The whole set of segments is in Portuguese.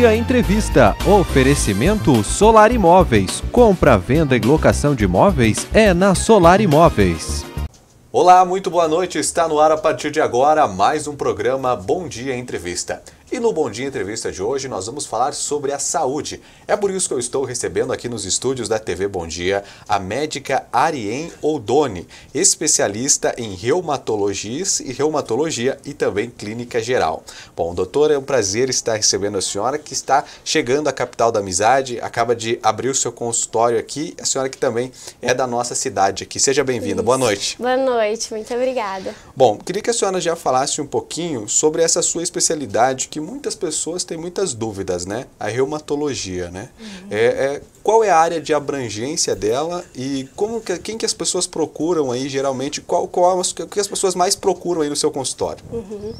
Dia Entrevista. Oferecimento Solar Imóveis. Compra, venda e locação de imóveis é na Solar Imóveis. Olá, muito boa noite. Está no ar a partir de agora mais um programa Bom Dia Entrevista. E no Bom Dia Entrevista de hoje nós vamos falar sobre a saúde. É por isso que eu estou recebendo aqui nos estúdios da TV Bom Dia a médica Arien Oldoni, especialista em reumatologias e reumatologia e também clínica geral. Bom, doutora, é um prazer estar recebendo a senhora que está chegando à capital da amizade, acaba de abrir o seu consultório aqui, a senhora que também é da nossa cidade aqui. Seja bem-vinda. Boa noite. Boa noite, muito obrigada. Bom, queria que a senhora já falasse um pouquinho sobre essa sua especialidade que que muitas pessoas têm muitas dúvidas, né? A reumatologia, né? Uhum. É, é, qual é a área de abrangência dela e como que, quem que as pessoas procuram aí geralmente? Qual, qual as, é que as pessoas mais procuram aí no seu consultório? Uhum.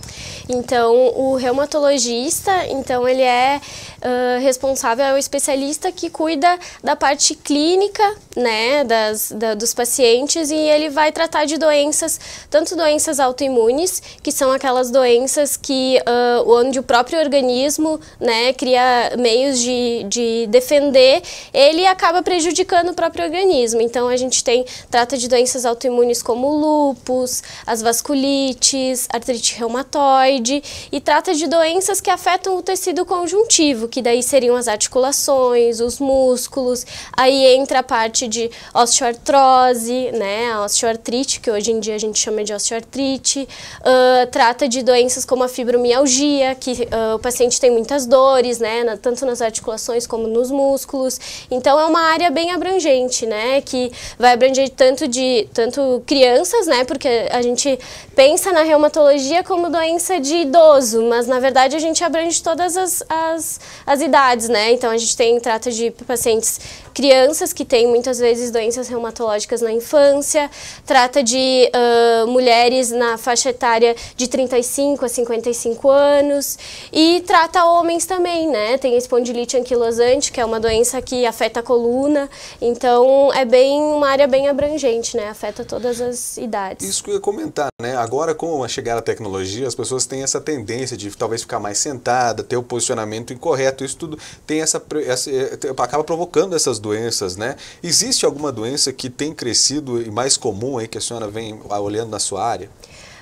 Então, o reumatologista, então ele é uh, responsável, é o especialista que cuida da parte clínica, né, das, da, dos pacientes e ele vai tratar de doenças, tanto doenças autoimunes, que são aquelas doenças que uh, onde o próprio organismo né, cria meios de, de defender, ele acaba prejudicando o próprio organismo. Então a gente tem, trata de doenças autoimunes como lúpus, as vasculites, artrite reumatoide e trata de doenças que afetam o tecido conjuntivo, que daí seriam as articulações, os músculos, aí entra a parte de osteoartrose, né, a osteoartrite, que hoje em dia a gente chama de osteoartrite, uh, trata de doenças como a fibromialgia, que uh, o paciente tem muitas dores, né, na, tanto nas articulações como nos músculos. Então é uma área bem abrangente, né, que vai abranger tanto de tanto crianças, né, porque a gente pensa na reumatologia como doença de idoso, mas na verdade a gente abrange todas as, as, as idades, né? Então a gente tem trata de pacientes crianças que têm muitas vezes doenças reumatológicas na infância, trata de uh, mulheres na faixa etária de 35 a 55 anos, e trata homens também, né? Tem a espondilite anquilosante, que é uma doença que afeta a coluna. Então, é bem uma área bem abrangente, né? Afeta todas as idades. Isso que eu ia comentar, né? Agora, com a chegada da tecnologia, as pessoas têm essa tendência de talvez ficar mais sentada, ter o posicionamento incorreto. Isso tudo tem essa, essa eh, acaba provocando essas doenças, né? Existe alguma doença que tem crescido e mais comum aí que a senhora vem olhando na sua área?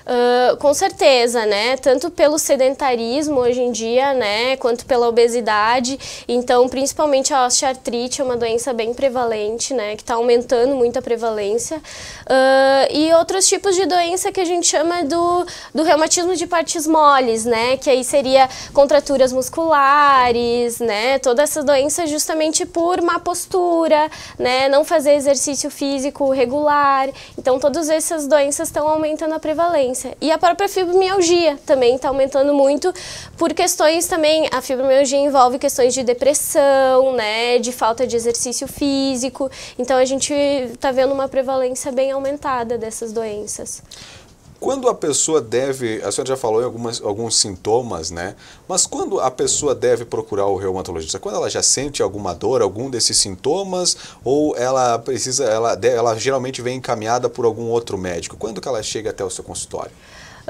Uh, com certeza, né? Tanto pelo sedentarismo hoje em dia, né? Quanto pela obesidade. Então, principalmente a osteoartrite é uma doença bem prevalente, né? Que está aumentando muito a prevalência. Uh, e outros tipos de doença que a gente chama do, do reumatismo de partes moles, né? Que aí seria contraturas musculares, né? Toda essa doença justamente por má postura, né? Não fazer exercício físico regular. Então, todas essas doenças estão aumentando a prevalência. E a própria fibromialgia também está aumentando muito por questões também, a fibromialgia envolve questões de depressão, né, de falta de exercício físico. Então a gente está vendo uma prevalência bem aumentada dessas doenças. Quando a pessoa deve, a senhora já falou em algumas, alguns sintomas, né? Mas quando a pessoa deve procurar o reumatologista? Quando ela já sente alguma dor, algum desses sintomas, ou ela precisa, ela, ela geralmente vem encaminhada por algum outro médico? Quando que ela chega até o seu consultório?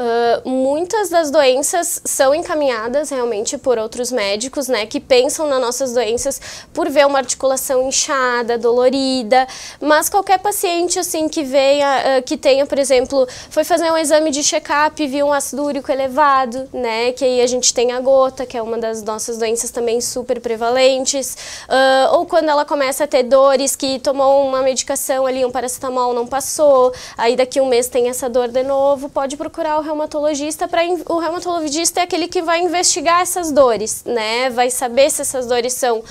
Ah, muitas das doenças são encaminhadas realmente por outros médicos, né, que pensam nas nossas doenças por ver uma articulação inchada, dolorida, mas qualquer paciente assim que venha, uh, que tenha, por exemplo, foi fazer um exame de check-up e viu um ácido úrico elevado, né, que aí a gente tem a gota, que é uma das nossas doenças também super prevalentes, uh, ou quando ela começa a ter dores, que tomou uma medicação ali, um paracetamol não passou, aí daqui um mês tem essa dor de novo, pode procurar o reumatologista para o reumatologista é aquele que vai investigar essas dores, né? Vai saber se essas dores são uh,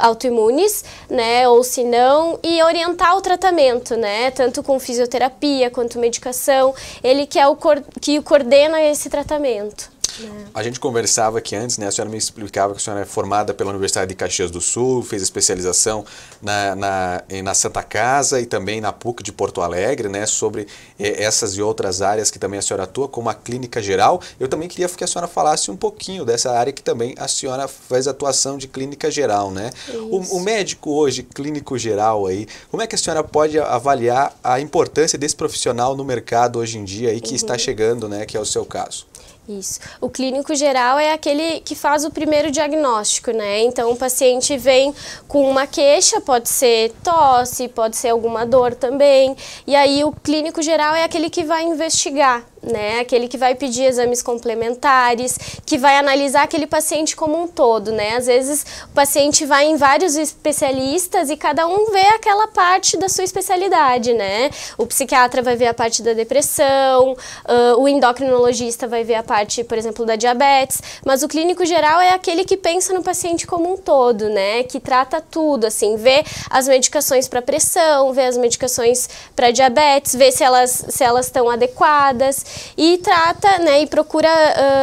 autoimunes, né, ou se não e orientar o tratamento, né? Tanto com fisioterapia quanto medicação, ele que é o que coordena esse tratamento. É. A gente conversava aqui antes, né? A senhora me explicava que a senhora é formada pela Universidade de Caxias do Sul, fez especialização na, na, na Santa Casa e também na PUC de Porto Alegre, né? Sobre eh, essas e outras áreas que também a senhora atua, como a clínica geral. Eu também queria que a senhora falasse um pouquinho dessa área que também a senhora faz atuação de clínica geral, né? O, o médico hoje, clínico geral aí, como é que a senhora pode avaliar a importância desse profissional no mercado hoje em dia aí que uhum. está chegando, né? Que é o seu caso. Isso. O clínico geral é aquele que faz o primeiro diagnóstico, né? Então o paciente vem com uma queixa, pode ser tosse, pode ser alguma dor também. E aí o clínico geral é aquele que vai investigar né? Aquele que vai pedir exames complementares, que vai analisar aquele paciente como um todo, né? Às vezes o paciente vai em vários especialistas e cada um vê aquela parte da sua especialidade, né? O psiquiatra vai ver a parte da depressão, uh, o endocrinologista vai ver a parte, por exemplo, da diabetes, mas o clínico geral é aquele que pensa no paciente como um todo, né? Que trata tudo, assim, vê as medicações para pressão, vê as medicações para diabetes, vê se elas se elas estão adequadas e trata né, e procura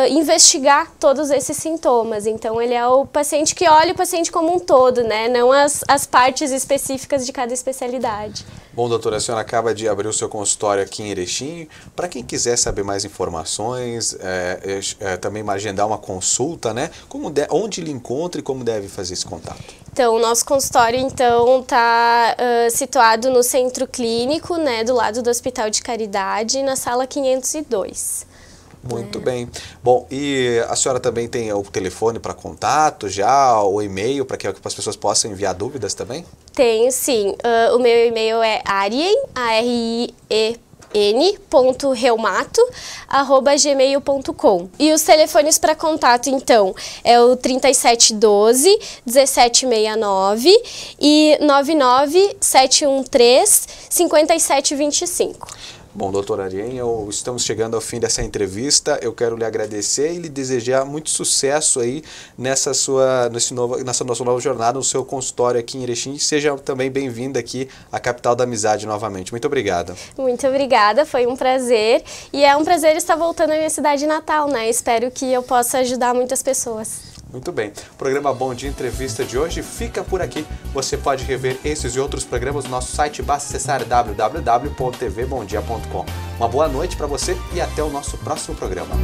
uh, investigar todos esses sintomas. Então ele é o paciente que olha o paciente como um todo, né, não as, as partes específicas de cada especialidade. Bom, doutora, a senhora acaba de abrir o seu consultório aqui em Erechim. Para quem quiser saber mais informações, é, é, é, também agendar uma consulta, né? Como de, onde lhe encontra e como deve fazer esse contato? Então, o nosso consultório, então, está uh, situado no Centro Clínico, né? Do lado do Hospital de Caridade, na sala 502. Muito é. bem. Bom, e a senhora também tem o telefone para contato já, o e-mail para que as pessoas possam enviar dúvidas também? Tenho, sim. Uh, o meu e-mail é arien, a r i e n.reumato@gmail.com. E os telefones para contato então é o 3712 1769 e 99713 5725. Bom, doutor Arien, estamos chegando ao fim dessa entrevista. Eu quero lhe agradecer e lhe desejar muito sucesso aí nessa sua, nesse novo, nessa nossa nova jornada, no seu consultório aqui em Erechim. seja também bem-vinda aqui à capital da amizade novamente. Muito obrigada. Muito obrigada, foi um prazer. E é um prazer estar voltando à minha cidade natal, né? Espero que eu possa ajudar muitas pessoas. Muito bem. O programa Bom Dia Entrevista de hoje fica por aqui. Você pode rever esses e outros programas no nosso site. Basta acessar www.tvbomdia.com. Uma boa noite para você e até o nosso próximo programa.